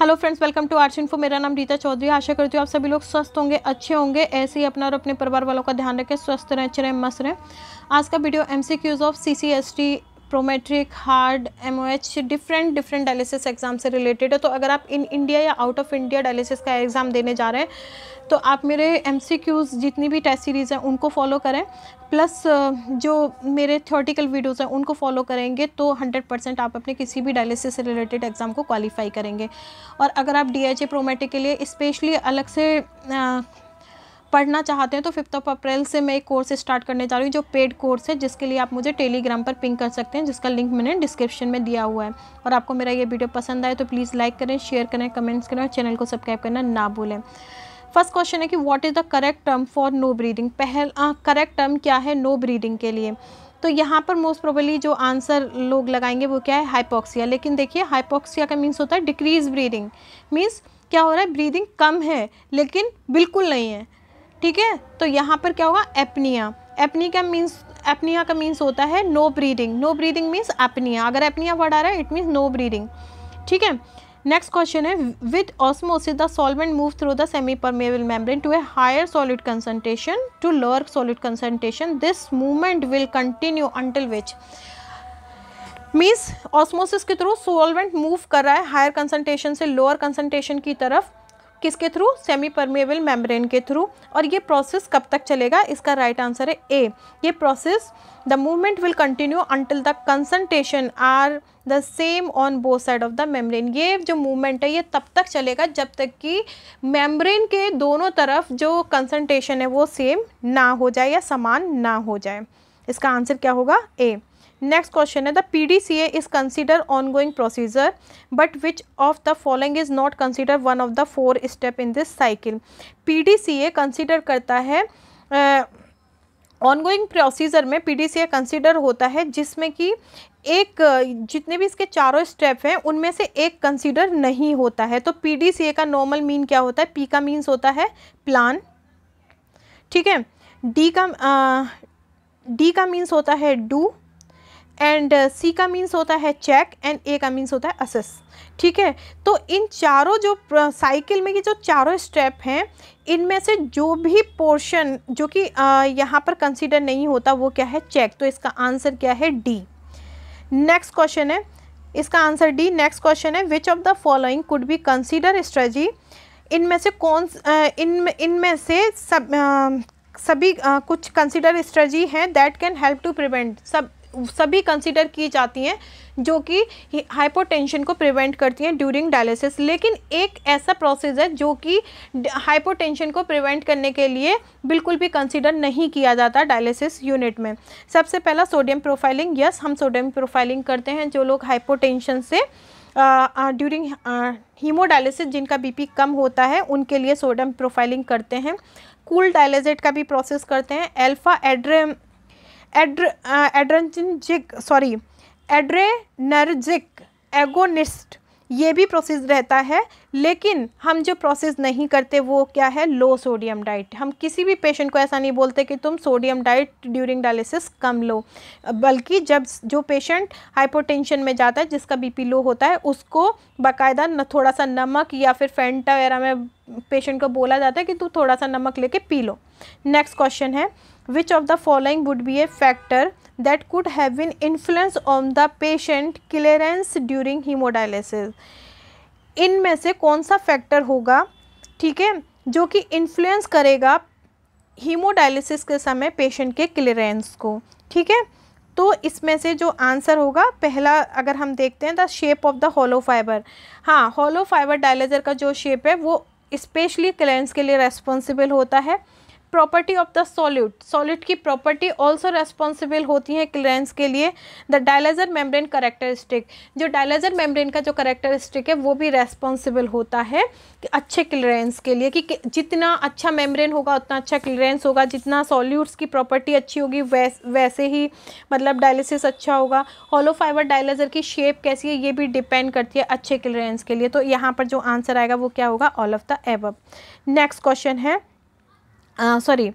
hello friends welcome to arts info मेरा नाम रीता चौधरी आशा करती हूँ आप सभी लोग स्वस्थ होंगे अच्छे होंगे ऐसे ही अपना और अपने परिवार वालों का ध्यान रखें स्वस्थ रहें अच्छे रहें मस्त रहें आज का video Qs of T Prometric HAAD H different different dialysis exam से रिलेटेड है तो अगर आप इन इंडिया या आउट ऑफ इंडिया डायलिसिस का एग्ज़ाम देने जा रहे हैं तो आप मेरे एम सी क्यूज जितनी भी टेस्ट सीरीज़ हैं उनको फॉलो करें प्लस जो मेरे थ्योरेटिकल वीडियोज़ हैं उनको फॉलो करेंगे तो 100 परसेंट आप अपने किसी भी डायलिसिस से रिलेटेड एग्ज़ाम को क्वालिफाई करेंगे और अगर आप डी एच ए प्रोमेटिक के लिए स्पेशली अलग से आ, पढ़ना चाहते हैं तो फिफ्थ ऑफ अप्रैल से मैं एक कोर्स स्टार्ट करने जा रही हूँ जो पेड कोर्स है जिसके लिए आप मुझे टेलीग्राम पर पिंक कर सकते हैं जिसका लिंक मैंने डिस्क्रिप्शन में दिया हुआ है और आपको मेरा ये वीडियो पसंद आए तो प्लीज़ लाइक करें शेयर करें कमेंट्स करें और चैनल को सब्सक्राइब करना ना भूलें फर्स्ट क्वेश्चन है कि what is the correct term for no breathing पहल करेक्ट टर्म क्या है नो no ब्रीडिंग के लिए तो यहाँ पर मोस्ट प्रोबली जो आंसर लोग लगाएंगे वो क्या है हाइपोक्सिया लेकिन देखिए हाइपोक्सिया का मीन्स होता है डिक्रीज ब्रीदिंग मीन्स क्या हो रहा है ब्रीदिंग कम है लेकिन बिल्कुल नहीं है ठीक है तो यहाँ पर क्या होगा एपनिया एपनी का मीन्स एपनिया का मीन्स होता है no breeding no breathing means apnea अगर एपनिया वर्ड आ रहा है इट मीन्स नो ब्रीदिंग ठीक है next question is with osmosis the solvent move through the semi permeable membrane to a higher solid concentration to lower solid concentration this movement will continue until which means osmosis के through solvent move कर रहा है higher concentration से lower concentration की तरफ किसके through semi permeable membrane के through और ये प्रोसेस कब तक चलेगा इसका राइट right आंसर है ए ये process the movement will continue until the concentration are the same on both side of the membrane ये जो मूवमेंट है ये तब तक चलेगा जब तक कि मेम्ब्रेन के दोनों तरफ जो कंसंट्रेशन है वो सेम ना हो जाए या समान ना हो जाए इसका आंसर क्या होगा ए नेक्स्ट क्वेश्चन है the P D C A is consider on going procedure but which of the following is not consider one of the four step in this cycle P D C A consider करता है uh, ongoing procedure में PDCA consider होता है जिसमें कि एक जितने भी इसके चारों स्टेप हैं उनमें से एक कंसिडर नहीं होता है तो पीडीसीए का नॉर्मल मीन क्या होता है पी का मीन्स होता है प्लान ठीक है डी का डी का मीन्स होता है डू एंड सी uh, का मीन्स होता है चेक एंड ए का मीन्स होता है असेस ठीक है तो इन चारों जो साइकिल uh, में ये जो चारों स्टेप हैं इनमें से जो भी पोर्शन जो कि uh, यहाँ पर कंसिडर नहीं होता वो क्या है चेक तो इसका आंसर क्या है डी नेक्स्ट क्वेश्चन है इसका आंसर डी नेक्स्ट क्वेश्चन है which of the following could be consider strategy इनमें से कौन इन इनमें से सब आ, सभी आ, कुछ कंसिडर स्ट्रेजी हैं that can help to prevent सब सभी कंसिडर की जाती हैं जो कि हाइपोटेंशन को प्रिवेंट करती हैं ड्यूरिंग डायलिसिस लेकिन एक ऐसा प्रोसेस है जो कि हाइपोटेंशन को प्रिवेंट करने के लिए बिल्कुल भी कंसिडर नहीं किया जाता डायलिसिस यूनिट में सबसे पहला सोडियम प्रोफाइलिंग यस हम सोडियम प्रोफाइलिंग करते हैं जो लोग हाइपोटेंशन से ड्यूरिंग हीमोडायलिसिस जिनका बीपी कम होता है उनके लिए सोडियम प्रोफाइलिंग करते हैं कूल cool डायलेजेट का भी प्रोसेस करते हैं एल्फ़ा एड्रे एड्र एड्रजिक सॉरी एड्रेनर्जिक एगोनिस्ट ये भी प्रोसेस रहता है लेकिन हम जो प्रोसेस नहीं करते वो क्या है लो सोडियम डाइट हम किसी भी पेशेंट को ऐसा नहीं बोलते कि तुम सोडियम डाइट ड्यूरिंग डायलिसिस कम लो बल्कि जब जो पेशेंट हाइपोटेंशन में जाता है जिसका बीपी लो होता है उसको बाकायदा थोड़ा सा नमक या फिर फेंटा वगैरह में पेशेंट को बोला जाता है कि तू थोड़ा सा नमक लेके पी लो नेक्स्ट क्वेश्चन है which of the following would be a factor that could have influence on the patient clearance during hemodialysis hemodialysis इनमें से कौन सा फैक्टर होगा ठीक है जो कि इन्फ्लुएंस करेगा हीमोडायलिसिस के समय पेशेंट के क्लियरेंस को ठीक है तो इसमें से जो आंसर होगा पहला अगर हम देखते हैं the shape of the hollow fibre हाँ होलो फाइबर डायलिजर का जो शेप है वो स्पेशली क्लियरेंस के लिए रेस्पॉन्सिबल होता है property of the solute solute की प्रॉपर्टी ऑल्सो रेस्पॉन्सिबल होती है क्लियरेंस के लिए द डायलाइजर मेम्ब्रेन करेक्टरिस्टिक जो डायलाइजर मेम्ब्रेन का जो करेक्टरिस्टिक है वो भी रेस्पॉन्सिबल होता है कि अच्छे क्लियरेंस के लिए कि जितना अच्छा मेम्ब्रेन होगा उतना अच्छा क्लियरेंस होगा जितना सॉल्यूट्स की प्रॉपर्टी अच्छी होगी वैस, वैसे ही मतलब डायलिसिस अच्छा होगा होलो फाइबर डायलाइजर की शेप कैसी है ये भी डिपेंड करती है अच्छे क्लियरेंस के लिए तो यहाँ पर जो आंसर आएगा वो क्या होगा all of the above next question है सॉरी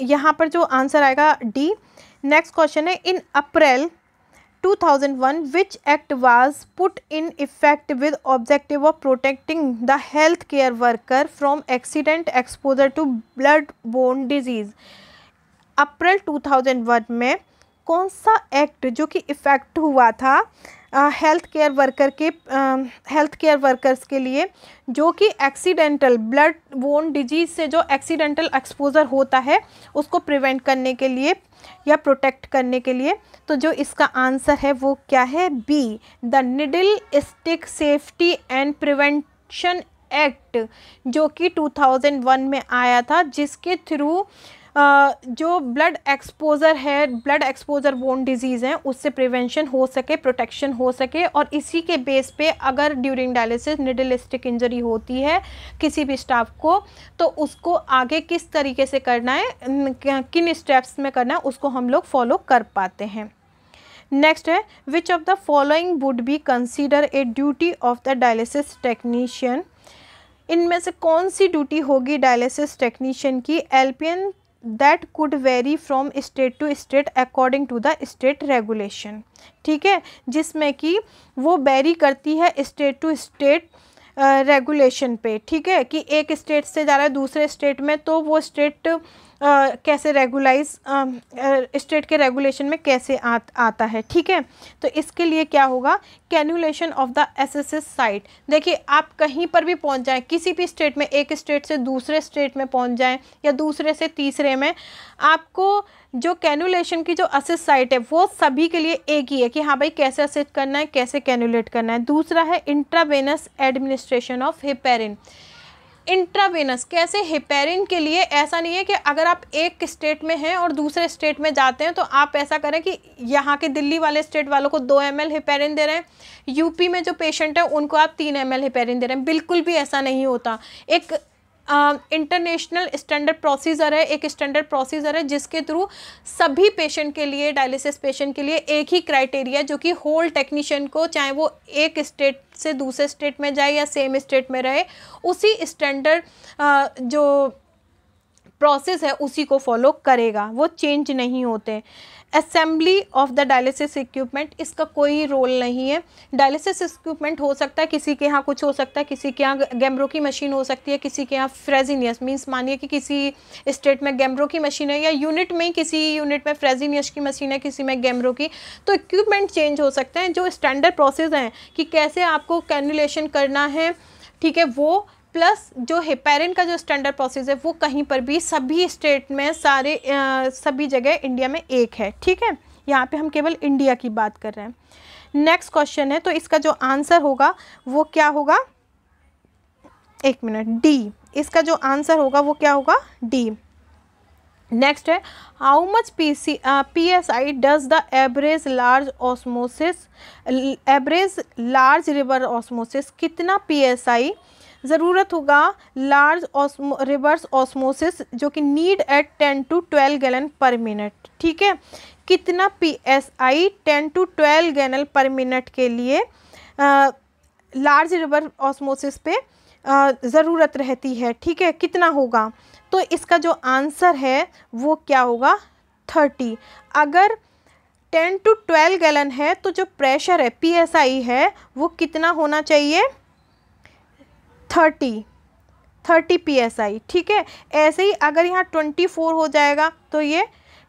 यहाँ पर जो आंसर आएगा डी नेक्स्ट क्वेश्चन है in April 2001 which act was put in effect with objective of protecting the health care worker from accident exposure to blood borne disease April 2001 में कौन सा act जो कि इफ़ेक्ट हुआ था हेल्थ केयर वर्कर के health care workers के लिए जो कि एक्सीडेंटल ब्लड वोन डिजीज से जो एक्सीडेंटल एक्सपोज़र होता है उसको प्रिवेंट करने के लिए या प्रोटेक्ट करने के लिए तो जो इसका आंसर है वो क्या है B the needle stick safety and prevention act जो कि 2001 में आया था जिसके थ्रू जो ब्लड एक्सपोज़र है ब्लड एक्सपोज़र बोन डिजीज़ है उससे प्रिवेंशन हो सके प्रोटेक्शन हो सके और इसी के बेस पे अगर ड्यूरिंग डायलिसिस निडलिस्टिक इंजरी होती है किसी भी स्टाफ को तो उसको आगे किस तरीके से करना है किन स्टेप्स में करना है उसको हम लोग फॉलो कर पाते हैं नेक्स्ट है which of the following would be consider a duty of the dialysis technician इनमें से कौन सी ड्यूटी होगी डायलिसिस टेक्नीशियन की एलपियन that could vary from state to state according to the state regulation ठीक है जिसमें कि वो वेरी करती है स्टेट टू स्टेट रेगुलेशन पे ठीक है कि एक स्टेट से जा रहा है दूसरे स्टेट में तो वो स्टेट आ, कैसे रेगुलाइज स्टेट के रेगुलेशन में कैसे आ, आता है ठीक है तो इसके लिए क्या होगा cannulation of the access site देखिए आप कहीं पर भी पहुंच जाएं किसी भी स्टेट में एक स्टेट से दूसरे स्टेट में पहुंच जाएं या दूसरे से तीसरे में आपको जो कैनुलेशन की जो असिस साइट है वो सभी के लिए एक ही है कि हाँ भाई कैसे असिस्ट करना है कैसे कैनुलेट करना है दूसरा है intravenous administration of heparin intravenous कैसे हिपेरिन के लिए ऐसा नहीं है कि अगर आप एक स्टेट में हैं और दूसरे स्टेट में जाते हैं तो आप ऐसा करें कि यहाँ के दिल्ली वाले स्टेट वालों को दो एम एल हेपेरिन दे रहे हैं यूपी में जो पेशेंट है उनको आप तीन एम एल हेपेरिन दे रहे हैं बिल्कुल भी ऐसा नहीं होता एक इंटरनेशनल स्टैंडर्ड प्रोसीजर है एक स्टैंडर्ड प्रोसीजर है जिसके थ्रू सभी पेशेंट के लिए डायलिसिस पेशेंट के लिए एक ही क्राइटेरिया जो कि होल टेक्नीशियन को चाहे वो एक स्टेट से दूसरे स्टेट में जाए या सेम स्टेट में रहे उसी स्टैंडर्ड जो प्रोसेस है उसी को फॉलो करेगा वो चेंज नहीं होते assembly of the dialysis equipment इसका कोई रोल नहीं है डायलिसिस इक्विपमेंट हो सकता है किसी के यहाँ कुछ हो सकता है किसी के यहाँ गैम्ब्रो की मशीन हो सकती है किसी के यहाँ फ्रेजीनियस मीन्स मानिए कि किसी स्टेट में गैम्ब्रो की मशीन है या यूनिट में ही किसी यूनिट में फ्रेजीनियस की मशीन है किसी में गैम्ब्रो की तो इक्विपमेंट चेंज हो सकते हैं जो स्टैंडर्ड प्रोसेस हैं कि कैसे आपको कैनुलेशन करना है ठीक है वो प्लस जो है पेरेंट का जो स्टैंडर्ड प्रोसेस है वो कहीं पर भी सभी स्टेट में सारे आ, सभी जगह इंडिया में एक है ठीक है यहाँ पे हम केवल इंडिया की बात कर रहे हैं नेक्स्ट क्वेश्चन है तो इसका जो आंसर होगा वो क्या होगा एक मिनट डी इसका जो आंसर होगा वो क्या होगा डी नेक्स्ट है how much P C P S I does the average large osmosis average large reverse osmosis कितना पी एस आई ज़रूरत होगा लार्ज ऑस्मो रिवर्स ऑस्मोसिस जो कि need at ten to twelve gallon per minute ठीक है कितना P S I ten to twelve गैनल पर मिनट के लिए लार्ज रिवर ऑस्मोसिस पे ज़रूरत रहती है ठीक है कितना होगा तो इसका जो आंसर है वो क्या होगा थर्टी अगर टेन टू ट्वेल्व गैलन है तो जो प्रेशर है पी एस आई है वो कितना होना चाहिए thirty thirty P S I ठीक है ऐसे ही अगर यहाँ ट्वेंटी फोर हो जाएगा तो ये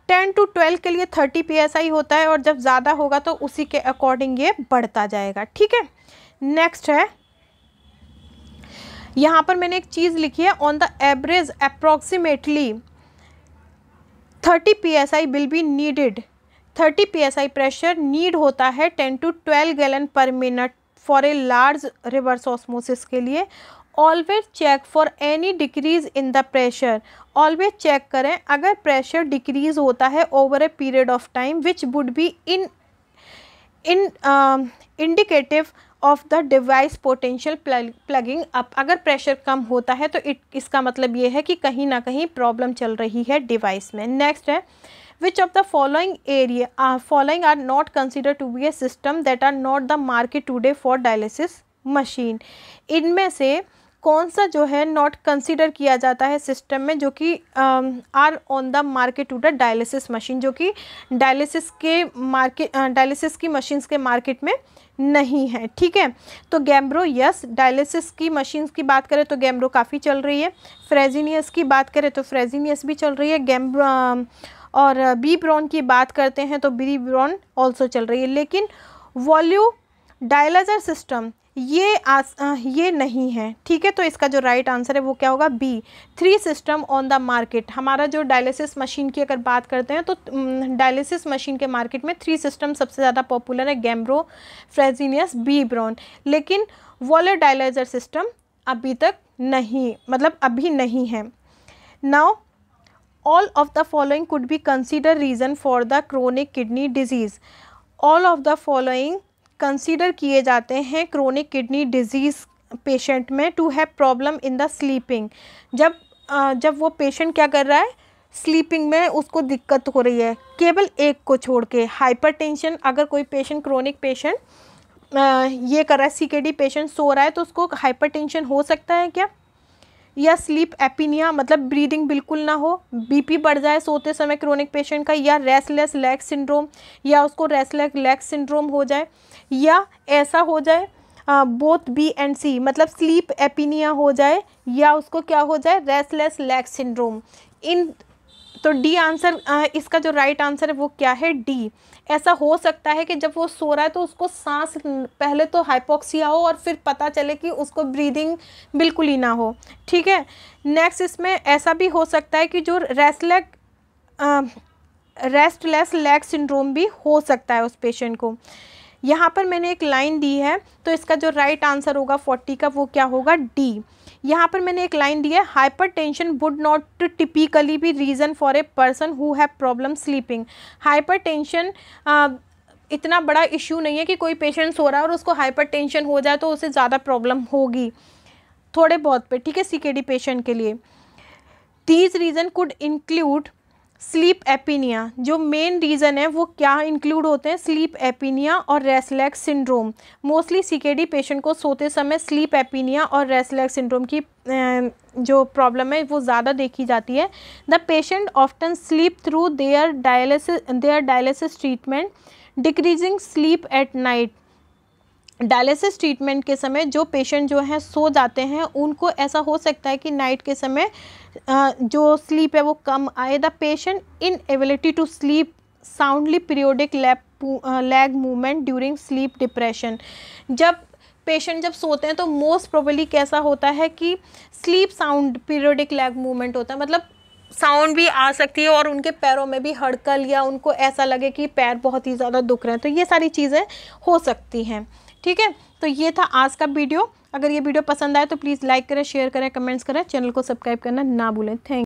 टेन टू ट्वेल्व के लिए थर्टी पी एस आई होता है और जब ज़्यादा होगा तो उसी के अकॉर्डिंग ये बढ़ता जाएगा ठीक है नेक्स्ट है यहाँ पर मैंने एक चीज़ लिखी है on the average approximately thirty P S I will be needed thirty P S I pressure need होता है ten to twelve gallon per minute for a large reverse osmosis के लिए always check for any decrease in the pressure always check करें अगर pressure decrease होता है over a period of time which would be in in indicative of the device potential plugging up अगर pressure कम होता है तो इट इसका मतलब ये है कि कहीं ना कहीं प्रॉब्लम चल रही है डिवाइस में नेक्स्ट है which of the following area uh, following are not considered to be a system that are not the market today for dialysis machine इनमें से कौन सा जो है नॉट कंसिडर किया जाता है सिस्टम में जो कि are on the market to the dialysis machine जो कि डायलिसिस के मार्केट डायलिसिस uh, की मशीन्स के मार्केट में नहीं है ठीक है तो गैम्ब्रो यस डायलिसिस की मशीन्स की बात करें तो गैम्ब्रो काफ़ी चल रही है फ्रेजीनियस की बात करें तो फ्रेजीनियस भी चल रही है गैम्ब्रो और बी ब्रॉन की बात करते हैं तो बी ब्रॉन ऑल्सो चल रही है लेकिन वॉल्यू डायलाइजर सिस्टम ये आस ये नहीं है ठीक है तो इसका जो राइट आंसर है वो क्या होगा B three system on the market हमारा जो डायलिसिस मशीन की अगर बात करते हैं तो डायलिसिस मशीन के मार्केट में थ्री सिस्टम सबसे ज़्यादा पॉपुलर है गैम्ब्रो फ्रेजीनियस बी ब्रॉन लेकिन वॉलर डायलाइजर सिस्टम अभी तक नहीं मतलब अभी नहीं है now all of the following could be consider reason for the chronic kidney disease all of the following consider किए जाते हैं क्रोनिक किडनी डिजीज पेशेंट में to have problem in the sleeping जब जब वो पेशेंट क्या कर रहा है स्लीपिंग में उसको दिक्कत हो रही है केवल एक को छोड़ के हाइपरटेंशन अगर कोई पेशेंट क्रोनिक पेशेंट ये कर रहा है सीकेडी पेशेंट सो रहा है तो उसको हाइपरटेंशन हो सकता है क्या या स्लीप एपिनिया मतलब ब्रीदिंग बिल्कुल ना हो बीपी बढ़ जाए सोते समय क्रोनिक पेशेंट का या रेस्टलेस लेग सिंड्रोम या उसको रेस्टलेस लेग सिंड्रोम हो जाए या ऐसा हो जाए बोथ बी एंड सी मतलब स्लीप एपिनिया हो जाए या उसको क्या हो जाए रेस्टलेस लेग सिंड्रोम इन तो डी आंसर इसका जो राइट right आंसर है वो क्या है डी ऐसा हो सकता है कि जब वो सो रहा है तो उसको सांस पहले तो हाइपोक्सिया हो और फिर पता चले कि उसको ब्रीदिंग बिल्कुल ही ना हो ठीक है नेक्स्ट इसमें ऐसा भी हो सकता है कि जो रेस्टलेग रेस्टलेस लेग सिंड्रोम भी हो सकता है उस पेशेंट को यहाँ पर मैंने एक लाइन दी है तो इसका जो राइट आंसर होगा फोर्टी का वो क्या होगा डी यहाँ पर मैंने एक लाइन दी है hypertension would not typically be reason for a person who have problem sleeping hypertension इतना बड़ा इश्यू नहीं है कि कोई पेशेंट सो रहा है और उसको हाइपर टेंशन हो जाए तो उसे ज़्यादा प्रॉब्लम होगी थोड़े बहुत पे ठीक है सी पेशेंट के लिए these reason could include sleep apnea जो मेन रीज़न है वो क्या इंक्लूड होते हैं स्लीप एपिनिया और restless syndrome mostly CKD patient को सोते समय स्लीप एपिनिया और रेसलैक्स सिंड्रोम की जो प्रॉब्लम है वो ज़्यादा देखी जाती है the patient often sleep through their dialysis their dialysis treatment decreasing sleep at night dialysis treatment के समय जो पेशेंट जो हैं सो जाते हैं उनको ऐसा हो सकता है कि नाइट के समय जो स्लीप है वो कम आए the patient inability to sleep soundly periodic lap leg movement during sleep depression जब पेशेंट जब सोते हैं तो मोस्ट प्रोबली कैसा होता है कि sleep sound periodic leg movement होता है मतलब साउंड भी आ सकती है और उनके पैरों में भी हड़कल या उनको ऐसा लगे कि पैर बहुत ही ज़्यादा दुख रहे हैं तो ये सारी चीज़ें हो सकती हैं ठीक है तो ये था आज का वीडियो अगर ये वीडियो पसंद आए तो प्लीज़ लाइक करें शेयर करें कमेंट्स करें चैनल को सब्सक्राइब करना ना भूलें थैंक